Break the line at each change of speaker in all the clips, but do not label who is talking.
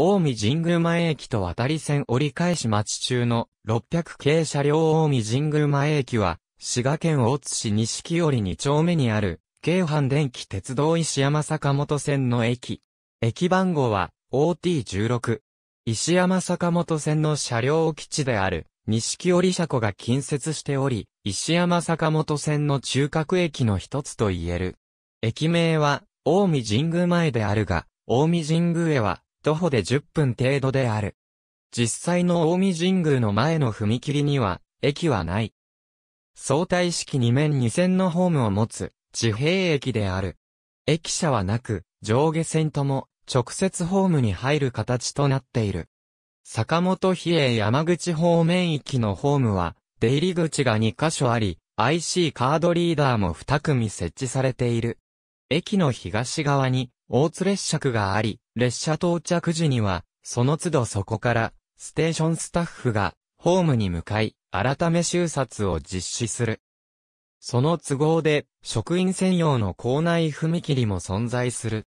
近江神宮前駅と渡り線折り返し待ち中の600系車両近江神宮前駅は、滋賀県大津市西木織2丁目にある、京阪電気鉄道石山坂本線の駅。駅番号は OT16。石山坂本線の車両基地である、西織車庫が近接しており、石山坂本線の中核駅の一つと言える。駅名は、近江神宮前であるが、近江神宮へは、徒歩で10分程度である。実際の近江神宮の前の踏切には、駅はない。相対式2面2線のホームを持つ、地平駅である。駅舎はなく、上下線とも、直接ホームに入る形となっている。坂本比叡山口方面きのホームは、出入り口が2カ所あり、IC カードリーダーも2組設置されている。駅の東側に、大津列車区があり、列車到着時には、その都度そこから、ステーションスタッフが、ホームに向かい、改め収札を実施する。その都合で、職員専用の校内踏切も存在する。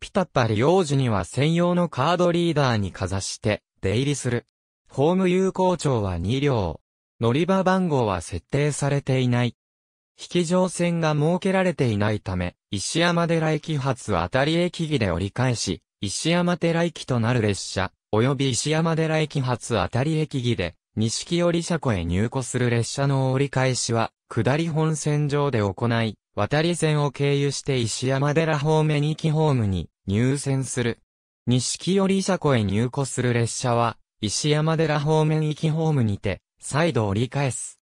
ピタッパ利用時には専用のカードリーダーにかざして、出入りする。ホーム有効庁は2両。乗り場番号は設定されていない。引き乗線が設けられていないため、石山寺駅発当たり駅儀で折り返し、石山寺駅となる列車、及び石山寺駅発当たり駅儀で、錦織車庫へ入庫する列車の折り返しは、下り本線上で行い、渡り線を経由して石山寺方面行きホームに入線する。錦織車庫へ入庫する列車は、石山寺方面行きホームにて、再度折り返す。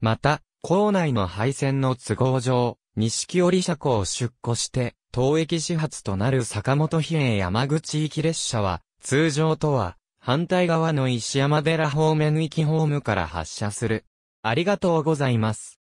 また、校内の配線の都合上、錦織車庫を出庫して、当駅始発となる坂本比叡山口行き列車は、通常とは、反対側の石山寺方面行きホームから発車する。ありがとうございます。